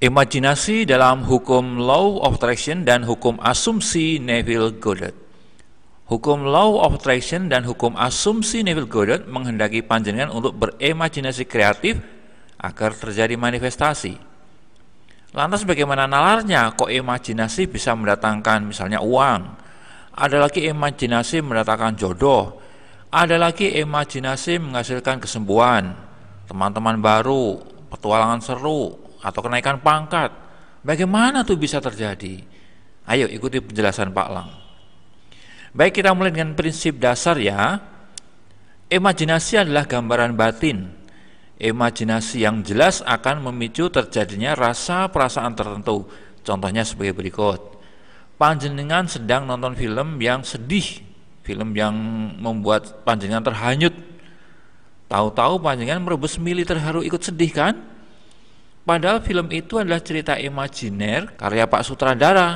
Imajinasi dalam hukum Law of Attraction dan hukum asumsi Neville Goddard. Hukum Law of Attraction dan hukum asumsi Neville Goddard menghendaki panjenengan untuk berimajinasi kreatif agar terjadi manifestasi. Lantas bagaimana nalarnya kok imajinasi bisa mendatangkan misalnya uang? Ada lagi imajinasi mendatangkan jodoh. Ada lagi imajinasi menghasilkan kesembuhan, teman-teman baru, petualangan seru, atau kenaikan pangkat. Bagaimana tuh bisa terjadi? Ayo ikuti penjelasan Pak Lang. Baik kita mulai dengan prinsip dasar ya. Imajinasi adalah gambaran batin. Imajinasi yang jelas akan memicu terjadinya rasa perasaan tertentu. Contohnya sebagai berikut. Panjenengan sedang nonton film yang sedih, film yang membuat panjenengan terhanyut. Tahu-tahu panjenengan merebus mili terharu ikut sedih kan? Padahal film itu adalah cerita imajiner karya Pak Sutradara.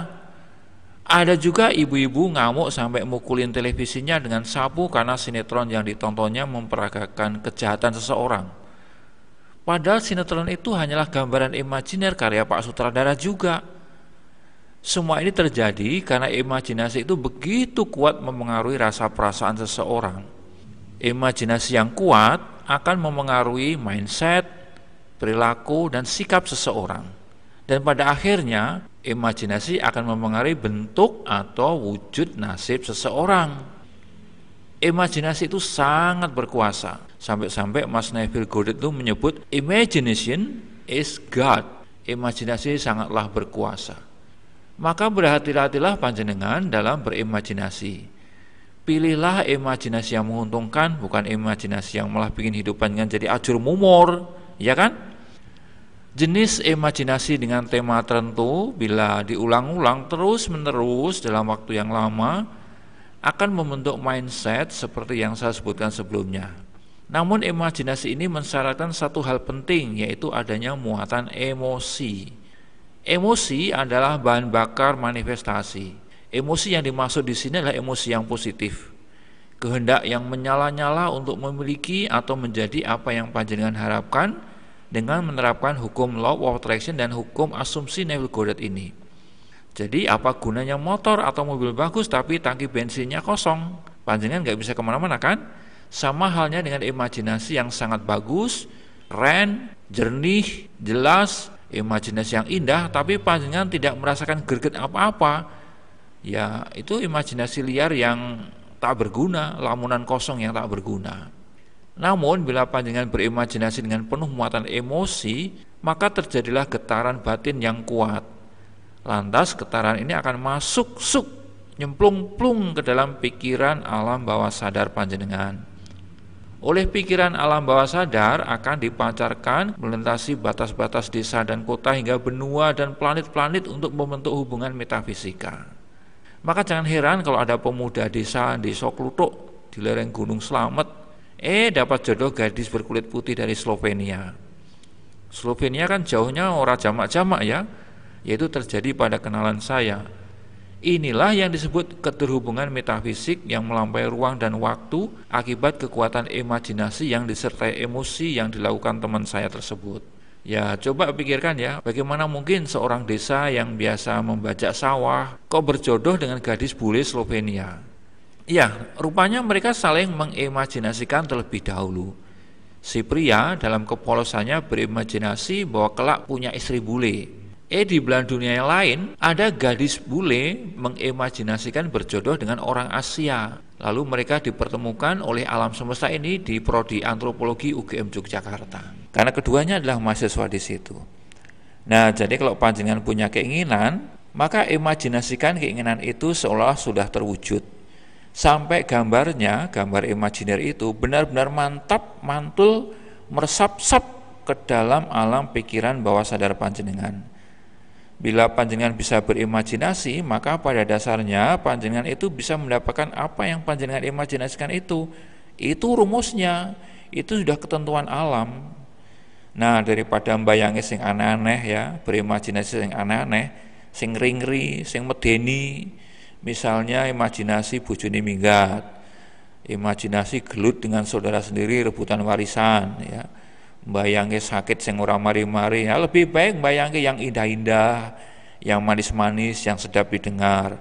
Ada juga ibu-ibu ngamuk sampai mukulin televisinya dengan sapu karena sinetron yang ditontonnya memperagakan kejahatan seseorang. Padahal sinetron itu hanyalah gambaran imajiner karya Pak Sutradara juga. Semua ini terjadi karena imajinasi itu begitu kuat memengaruhi rasa perasaan seseorang. Imajinasi yang kuat akan memengaruhi mindset, perilaku dan sikap seseorang. Dan pada akhirnya imajinasi akan mempengaruhi bentuk atau wujud nasib seseorang. Imajinasi itu sangat berkuasa. Sampai-sampai Mas Neville Goddard itu menyebut imagination is God. Imajinasi sangatlah berkuasa. Maka berhati-hatilah panjenengan dalam berimajinasi. Pilihlah imajinasi yang menguntungkan, bukan imajinasi yang malah bikin hidup panjenengan jadi acur mumur ya kan? Jenis imajinasi dengan tema tertentu bila diulang-ulang terus-menerus dalam waktu yang lama akan membentuk mindset seperti yang saya sebutkan sebelumnya. Namun imajinasi ini mensyaratkan satu hal penting yaitu adanya muatan emosi. Emosi adalah bahan bakar manifestasi. Emosi yang dimaksud di sini adalah emosi yang positif kehendak yang menyala-nyala untuk memiliki atau menjadi apa yang panjenengan harapkan dengan menerapkan hukum law of attraction dan hukum asumsi Neville Goddard ini. Jadi apa gunanya motor atau mobil bagus tapi tangki bensinnya kosong? Panjenengan nggak bisa kemana-mana kan? Sama halnya dengan imajinasi yang sangat bagus, keren, jernih, jelas, imajinasi yang indah tapi panjenengan tidak merasakan greget apa-apa. Ya, itu imajinasi liar yang tak berguna, lamunan kosong yang tak berguna. Namun bila panjenengan berimajinasi dengan penuh muatan emosi, maka terjadilah getaran batin yang kuat. Lantas getaran ini akan masuk suk nyemplung-plung ke dalam pikiran alam bawah sadar panjenengan. Oleh pikiran alam bawah sadar akan dipancarkan melintasi batas-batas desa dan kota hingga benua dan planet-planet untuk membentuk hubungan metafisika. Maka jangan heran kalau ada pemuda desa di Soklutuk di lereng Gunung Slamet, eh dapat jodoh gadis berkulit putih dari Slovenia. Slovenia kan jauhnya orang jamak-jamak ya, yaitu terjadi pada kenalan saya. Inilah yang disebut keterhubungan metafisik yang melampaui ruang dan waktu akibat kekuatan imajinasi yang disertai emosi yang dilakukan teman saya tersebut. Ya coba pikirkan ya, bagaimana mungkin seorang desa yang biasa membajak sawah kok berjodoh dengan gadis bule Slovenia? Ya, rupanya mereka saling mengimajinasikan terlebih dahulu. Si pria dalam kepolosannya berimajinasi bahwa kelak punya istri bule. Eh di belahan dunia yang lain ada gadis bule mengimajinasikan berjodoh dengan orang Asia. Lalu mereka dipertemukan oleh alam semesta ini di prodi antropologi UGM Yogyakarta. Karena keduanya adalah mahasiswa di situ. Nah, jadi kalau panjenengan punya keinginan, maka imajinasikan keinginan itu seolah sudah terwujud. Sampai gambarnya, gambar imajiner itu benar-benar mantap, mantul, meresap-sap ke dalam alam pikiran bawah sadar panjenengan. Bila panjenengan bisa berimajinasi, maka pada dasarnya panjenengan itu bisa mendapatkan apa yang panjenengan imajinasikan itu. Itu rumusnya, itu sudah ketentuan alam. Nah, daripada membayangi sing aneh-aneh ya, berimajinasi sing aneh-aneh, sing ringri, sing medeni, misalnya imajinasi bujuni minggat, imajinasi gelut dengan saudara sendiri rebutan warisan ya Bayangi sakit sing ora mari-mari. Ya, lebih baik bayangi yang indah-indah, yang manis-manis, yang sedap didengar.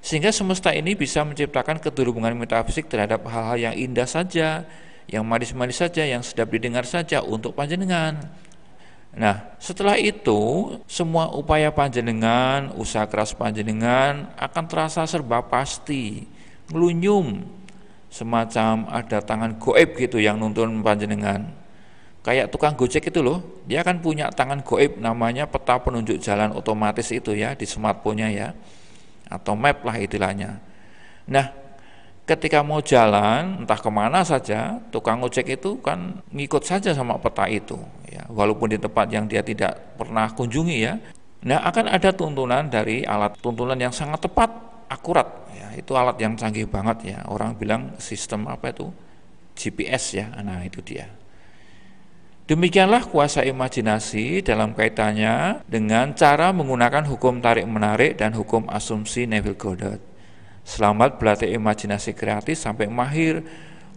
Sehingga semesta ini bisa menciptakan keturunan metafisik terhadap hal-hal yang indah saja, yang manis-manis saja, yang sedap didengar saja untuk panjenengan. Nah, setelah itu semua upaya panjenengan, usaha keras panjenengan akan terasa serba pasti, ngelunyum, semacam ada tangan goib gitu yang nuntun panjenengan kayak tukang gojek itu loh dia kan punya tangan goib namanya peta penunjuk jalan otomatis itu ya di smartphone-nya ya atau map lah istilahnya nah ketika mau jalan entah kemana saja tukang gojek itu kan ngikut saja sama peta itu ya walaupun di tempat yang dia tidak pernah kunjungi ya nah akan ada tuntunan dari alat tuntunan yang sangat tepat akurat ya itu alat yang canggih banget ya orang bilang sistem apa itu GPS ya nah itu dia Demikianlah kuasa imajinasi dalam kaitannya dengan cara menggunakan hukum tarik-menarik dan hukum asumsi Neville Goddard. Selamat berlatih imajinasi kreatif sampai mahir.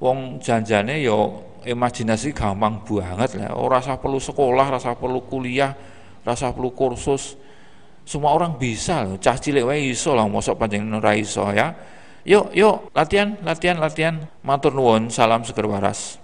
Wong janjane yo imajinasi gampang banget lah. Oh, rasa perlu sekolah, rasa perlu kuliah, rasa perlu kursus. Semua orang bisa loh. Cah cilik wae iso lah mosok panjang ora iso ya. Yuk, yuk, latihan, latihan, latihan. Matur nuwun, salam seger waras.